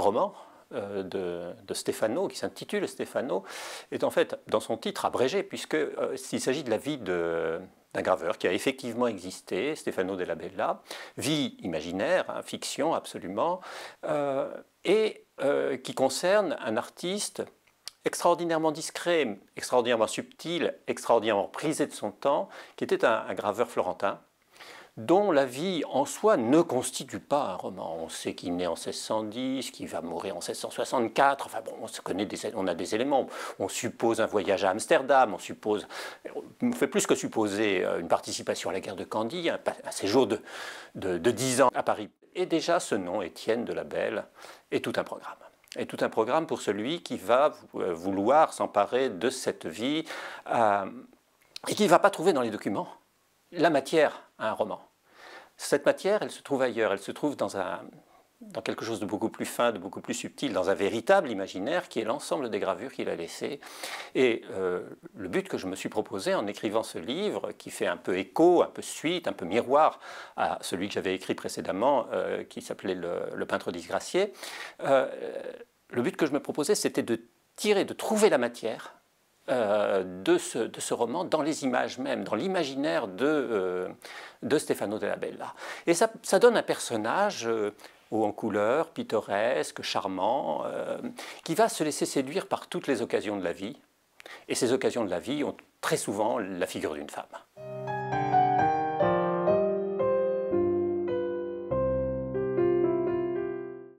roman euh, de, Stefano, qui s'intitule Stefano, est en fait, dans son titre, abrégé, puisque s'il euh, s'agit de la vie d'un graveur qui a effectivement existé, Stefano della Bella, vie imaginaire, hein, fiction absolument, euh, et qui concerne un artiste extraordinairement discret, extraordinairement subtil, extraordinairement prisé de son temps, qui était un graveur florentin, dont la vie en soi ne constitue pas un roman. On sait qu'il naît en 1610, qu'il va mourir en 1664, enfin bon, on, se connaît on a des éléments. On suppose un voyage à Amsterdam, on suppose, on fait plus que supposer euh, une participation à la guerre de Candie, un, séjour de, de, 10 ans à Paris. Et déjà, ce nom, Étienne de la Belle, est tout un programme et tout un programme pour celui qui va euh, vouloir s'emparer de cette vie euh, et qui ne va pas trouver dans les documents la matière à un roman. Cette matière, elle se trouve ailleurs, elle se trouve dans, quelque chose de beaucoup plus fin, de beaucoup plus subtil, dans un véritable imaginaire qui est l'ensemble des gravures qu'il a laissées. Et euh, le but que je me suis proposé en écrivant ce livre, qui fait un peu écho, un peu suite, un peu miroir à celui que j'avais écrit précédemment, euh, qui s'appelait le, peintre disgracié, euh, le but que je me proposais, c'était de tirer, de trouver la matière euh, de, ce, roman dans les images même, dans l'imaginaire de, euh, de, Stefano della Bella. Et ça, donne un personnage euh, en couleur, pittoresque, charmant, qui va se laisser séduire par toutes les occasions de la vie. Et ces occasions de la vie ont très souvent la figure d'une femme.